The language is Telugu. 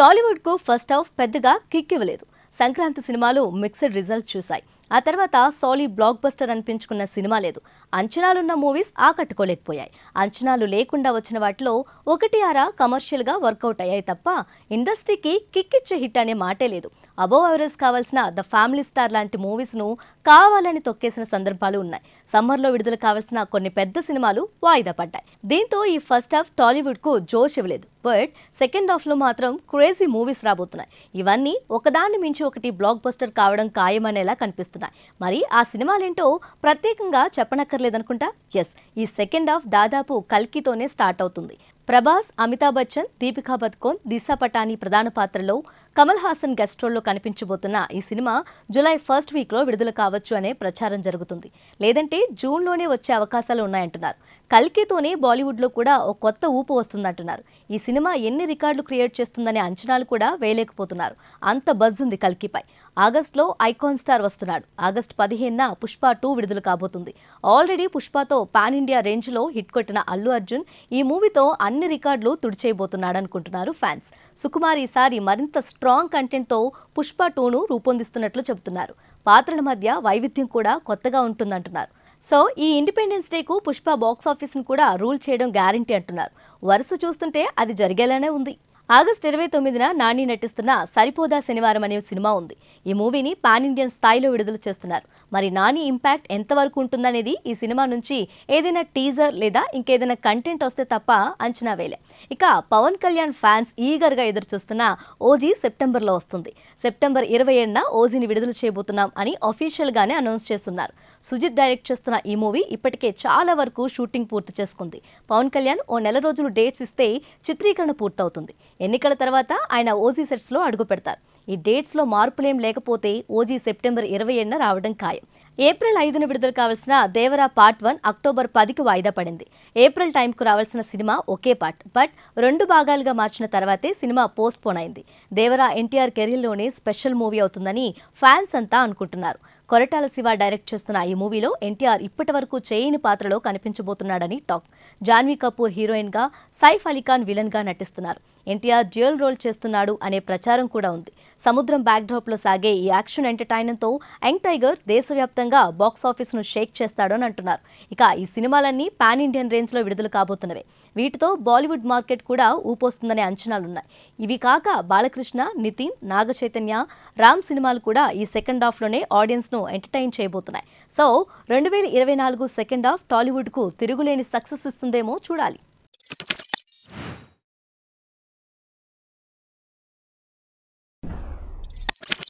టాలీవుడ్కు ఫస్ట్ హాఫ్ పెద్దగా కిక్ ఇవ్వలేదు సంక్రాంతి సినిమాలు మిక్స్డ్ రిజల్ట్ చూశాయి ఆ తర్వాత సాలీ బ్లాక్ బస్టర్ అనిపించుకున్న సినిమా లేదు అంచనాలున్న మూవీస్ ఆకట్టుకోలేకపోయాయి అంచనాలు లేకుండా వచ్చిన వాటిలో ఒకటి ఆరా కమర్షియల్గా వర్కౌట్ అయ్యాయి తప్ప ఇండస్ట్రీకి కిక్కిచ్చే హిట్ అనే మాటే లేదు అబోవ్ ఎవరెస్ కావాల్సిన ద ఫ్యామిలీ స్టార్ లాంటి మూవీస్ను కావాలని తొక్కేసిన సందర్భాలు ఉన్నాయి సమ్మర్లో విడుదల కావాల్సిన కొన్ని పెద్ద సినిమాలు వాయిదా పడ్డాయి దీంతో ఈ ఫస్ట్ హాఫ్ టాలీవుడ్కు జోష్ ఇవ్వలేదు బట్ సెకండ్ హాఫ్లో మాత్రం క్రేజీ మూవీస్ రాబోతున్నాయి ఇవన్నీ ఒకదాన్ని మించి ఒకటి బ్లాక్ బస్టర్ కావడం ఖాయమనేలా కనిపిస్తున్నాయి మరి ఆ సినిమాలేంటో ప్రత్యేకంగా చెప్పనక్కర్లేదనుకుంటా ఎస్ ఈ సెకండ్ హాఫ్ దాదాపు కల్కితోనే స్టార్ట్ అవుతుంది ప్రభాస్ అమితాబ్ బచ్చన్ దీపికా బత్కోన్ దిశా పటాని ప్రధాన పాత్రలో కమల్ హాసన్ గెస్ట్ రోల్లో కనిపించబోతున్న ఈ సినిమా జులై ఫస్ట్ వీక్లో విడుదల కావచ్చు అనే ప్రచారం జరుగుతుంది లేదంటే జూన్లోనే వచ్చే అవకాశాలు ఉన్నాయంటున్నారు కల్కితోనే బాలీవుడ్లో కూడా ఓ కొత్త ఊపు వస్తుందంటున్నారు ఈ సినిమా ఎన్ని రికార్డులు క్రియేట్ చేస్తుందనే అంచనాలు కూడా వేయలేకపోతున్నారు అంత బజ్ ఉంది కల్కిపై ఆగస్టులో ఐకాన్ స్టార్ వస్తున్నాడు ఆగస్టు పదిహేనున పుష్ప టూ విడుదల కాబోతుంది ఆల్రెడీ పుష్పతో పాన్ ఇండియా రేంజ్లో హిట్ కొట్టిన అల్లు అర్జున్ ఈ మూవీతో అన్ని రికార్డులు తుడిచేయబోతున్నాడు అనుకుంటున్నారు ఫ్యాన్స్ సుకుమార్ ఈసారి మరింత స్ట్రాంగ్ కంటెంట్తో పుష్ప టూను రూపొందిస్తున్నట్లు చెబుతున్నారు పాత్రల మధ్య వైవిధ్యం కూడా కొత్తగా ఉంటుందంటున్నారు సో ఈ ఇండిపెండెన్స్ డేకు పుష్ప బాక్స్ ఆఫీస్ను కూడా రూల్ చేయడం గ్యారంటీ అంటున్నారు వరుస చూస్తుంటే అది జరిగేలానే ఉంది ఆగస్టు ఇరవై తొమ్మిదిన నాని నటిస్తున్న సరిపోదా శనివారం అనే సినిమా ఉంది ఈ మూవీని పాన్ ఇండియన్ స్థాయిలో విడుదల చేస్తున్నారు మరి నాని ఇంపాక్ట్ ఎంతవరకు ఉంటుందనేది ఈ సినిమా నుంచి ఏదైనా టీజర్ లేదా ఇంకేదైనా కంటెంట్ వస్తే తప్ప అంచనా వేలే ఇక పవన్ కళ్యాణ్ ఫ్యాన్స్ ఈగర్గా ఎదురు చూస్తున్న ఓజీ సెప్టెంబర్లో వస్తుంది సెప్టెంబర్ ఇరవై ఏడున ఓజీని విడుదల చేయబోతున్నాం అని అఫీషియల్గానే అనౌన్స్ చేస్తున్నారు సుజిత్ డైరెక్ట్ చేస్తున్న ఈ మూవీ ఇప్పటికే చాలా వరకు షూటింగ్ పూర్తి చేసుకుంది పవన్ కళ్యాణ్ ఓ నెల రోజులు డేట్స్ ఇస్తే చిత్రీకరణ పూర్తవుతుంది ఎన్నికల తర్వాత ఆయన ఓజీ సెట్స్లో అడుగు పెడతారు ఈ డేట్స్లో మార్పులేం లేకపోతే ఓజీ సెప్టెంబర్ ఇరవై ఏడున రావడం ఖాయం ఏప్రిల్ ఐదున విడుదల కావాల్సిన దేవరా పార్ట్ వన్ అక్టోబర్ పదికి వాయిదా పడింది ఏప్రిల్ టైంకు రావాల్సిన సినిమా ఒకే పార్ట్ బట్ రెండు భాగాలుగా మార్చిన తర్వాతే సినిమా పోస్ట్ పోన్ అయింది దేవరా ఎన్టీఆర్ కెరీర్లోనే స్పెషల్ మూవీ అవుతుందని ఫ్యాన్స్ అంతా అనుకుంటున్నారు కొరటాల శివ డైరెక్ట్ చేస్తున్న ఈ మూవీలో ఎన్టీఆర్ ఇప్పటి వరకు చేయని పాత్రలో కనిపించబోతున్నాడని టాక్ జాన్వీ కపూర్ హీరోయిన్గా సైఫ్ అలీఖాన్ విలన్గా నటిస్తున్నారు ఎన్టీఆర్ డ్యూయల్ రోల్ చేస్తున్నాడు అనే ప్రచారం కూడా ఉంది సముద్రం బ్యాక్డ్రాప్లో సాగే ఈ యాక్షన్ తో యంగ్ టైగర్ దేశవ్యాప్తంగా విధంగా ను షేక్ అని అంటున్నారు ఇక ఈ సినిమాలన్నీ పాన్ ఇండియన్ రేంజ్లో విడుదల కాబోతున్నవి వీటితో బాలీవుడ్ మార్కెట్ కూడా ఊపోస్తుందనే అంచనాలున్నాయి ఇవి కాక బాలకృష్ణ నితిన్ నాగ చైతన్య రామ్ సినిమాలు కూడా ఈ సెకండ్ హాఫ్లోనే ఆడియన్స్ను ఎంటర్టైన్ చేయబోతున్నాయి సో రెండు వేల ఇరవై నాలుగు సెకండ్ హాఫ్ టాలీవుడ్కు తిరుగులేని సక్సెస్ ఇస్తుందేమో చూడాలి